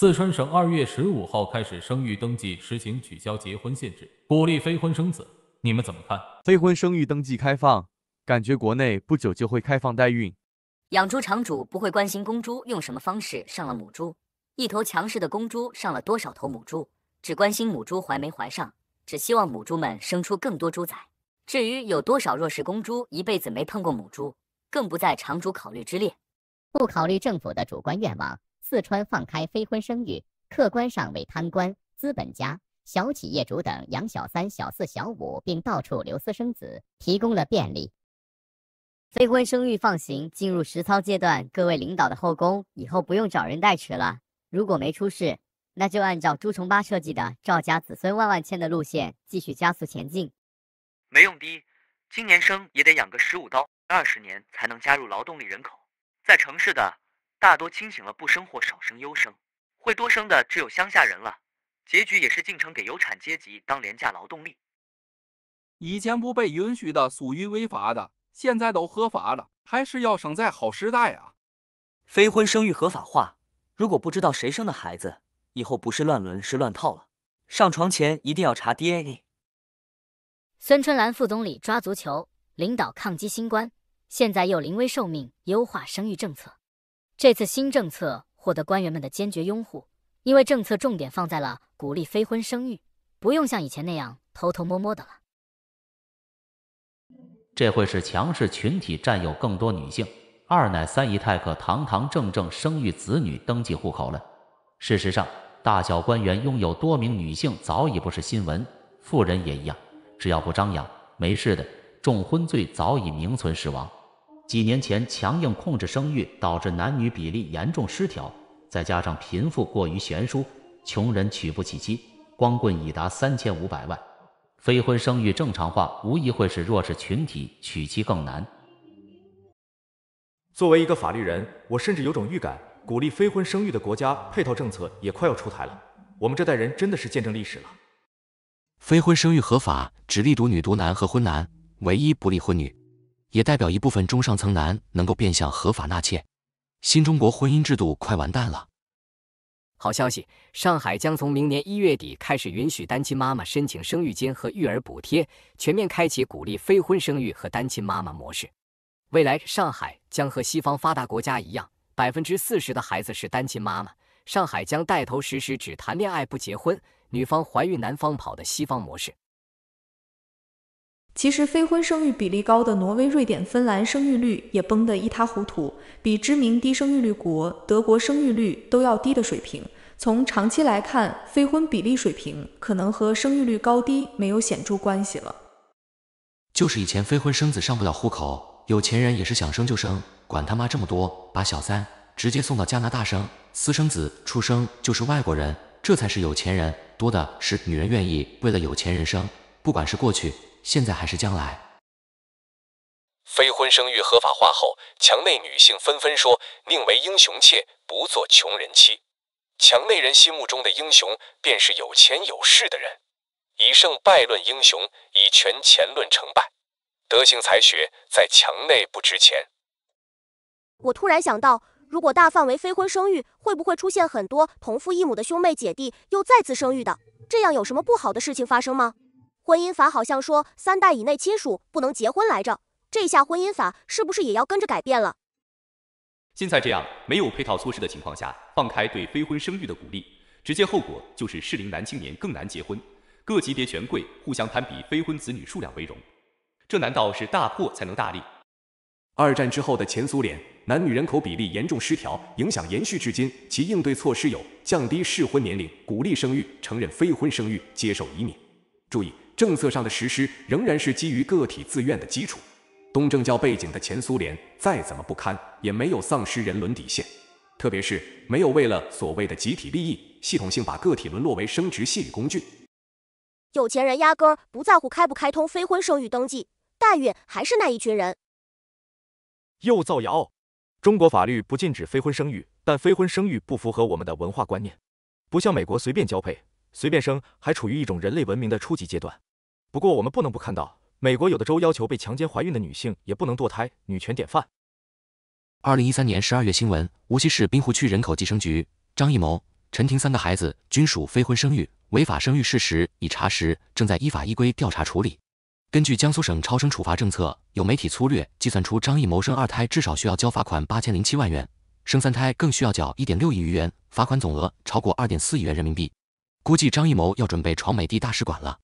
四川省二月十五号开始生育登记，实行取消结婚限制，鼓励非婚生子。你们怎么看非婚生育登记开放？感觉国内不久就会开放代孕。养猪场主不会关心公猪用什么方式上了母猪，一头强势的公猪上了多少头母猪，只关心母猪怀没怀上，只希望母猪们生出更多猪仔。至于有多少弱势公猪一辈子没碰过母猪，更不在场主考虑之列，不考虑政府的主观愿望。四川放开非婚生育，客观上为贪官、资本家、小企业主等养小三、小四、小五，并到处留私生子提供了便利。非婚生育放行进入实操阶段，各位领导的后宫以后不用找人代持了。如果没出事，那就按照朱重八设计的“赵家子孙万万千”的路线继续加速前进。没用的，今年生也得养个十五刀，二十年才能加入劳动力人口，在城市的。大多清醒了，不生或少生优生，会多生的只有乡下人了，结局也是进城给有产阶级当廉价劳动力。以前不被允许的，属于违法的，现在都合法了，还是要生在好时代啊！非婚生育合法化，如果不知道谁生的孩子，以后不是乱伦是乱套了。上床前一定要查 DNA。孙春兰副总理抓足球，领导抗击新冠，现在又临危受命优化生育政策。这次新政策获得官员们的坚决拥护，因为政策重点放在了鼓励非婚生育，不用像以前那样偷偷摸摸的了。这会使强势群体占有更多女性，二奶、三姨太可堂堂正正生育子女、登记户口了。事实上，大小官员拥有多名女性早已不是新闻，富人也一样，只要不张扬，没事的。重婚罪早已名存实亡。几年前，强硬控制生育导致男女比例严重失调，再加上贫富过于悬殊，穷人娶不起妻，光棍已达三千五百万。非婚生育正常化无疑会使弱势群体娶妻更难。作为一个法律人，我甚至有种预感，鼓励非婚生育的国家配套政策也快要出台了。我们这代人真的是见证历史了。非婚生育合法，只立独女独男和婚男，唯一不立婚女。也代表一部分中上层男能够变相合法纳妾，新中国婚姻制度快完蛋了。好消息，上海将从明年一月底开始允许单亲妈妈申请生育金和育儿补贴，全面开启鼓励非婚生育和单亲妈妈模式。未来上海将和西方发达国家一样，百分之四十的孩子是单亲妈妈，上海将带头实施只谈恋爱不结婚，女方怀孕男方跑的西方模式。其实非婚生育比例高的挪威、瑞典、芬兰生育率也崩得一塌糊涂，比知名低生育率国德国生育率都要低的水平。从长期来看，非婚比例水平可能和生育率高低没有显著关系了。就是以前非婚生子上不了户口，有钱人也是想生就生，管他妈这么多，把小三直接送到加拿大生，私生子出生就是外国人，这才是有钱人多的是，女人愿意为了有钱人生，不管是过去。现在还是将来？非婚生育合法化后，墙内女性纷纷说：“宁为英雄妾，不做穷人妻。”墙内人心目中的英雄，便是有钱有势的人。以胜败论英雄，以权钱论成败，德行才学在墙内不值钱。我突然想到，如果大范围非婚生育，会不会出现很多同父异母的兄妹姐弟又再次生育的？这样有什么不好的事情发生吗？婚姻法好像说三代以内亲属不能结婚来着，这下婚姻法是不是也要跟着改变了？现在这样没有配套措施的情况下，放开对非婚生育的鼓励，直接后果就是适龄男青年更难结婚，各级别权贵互相攀比非婚子女数量为荣，这难道是大破才能大立？二战之后的前苏联，男女人口比例严重失调，影响延续至今，其应对措施有降低适婚年龄，鼓励生育，承认非婚生育，接受移民。注意。政策上的实施仍然是基于个体自愿的基础。东正教背景的前苏联再怎么不堪，也没有丧失人伦底线，特别是没有为了所谓的集体利益，系统性把个体沦落为生殖器具工具。有钱人压根儿不在乎开不开通非婚生育登记，待遇还是那一群人。又造谣，中国法律不禁止非婚生育，但非婚生育不符合我们的文化观念，不像美国随便交配、随便生，还处于一种人类文明的初级阶段。不过，我们不能不看到，美国有的州要求被强奸怀孕的女性也不能堕胎，女权典范。二零一三年十二月新闻，无锡市滨湖区人口计生局，张艺谋、陈婷三个孩子均属非婚生育，违法生育事实已查实，正在依法依规调查处理。根据江苏省超生处罚政策，有媒体粗略计算出张艺谋生二胎至少需要交罚款八千零七万元，生三胎更需要缴一点六亿余元，罚款总额超过二点四亿元人民币，估计张艺谋要准备闯美帝大使馆了。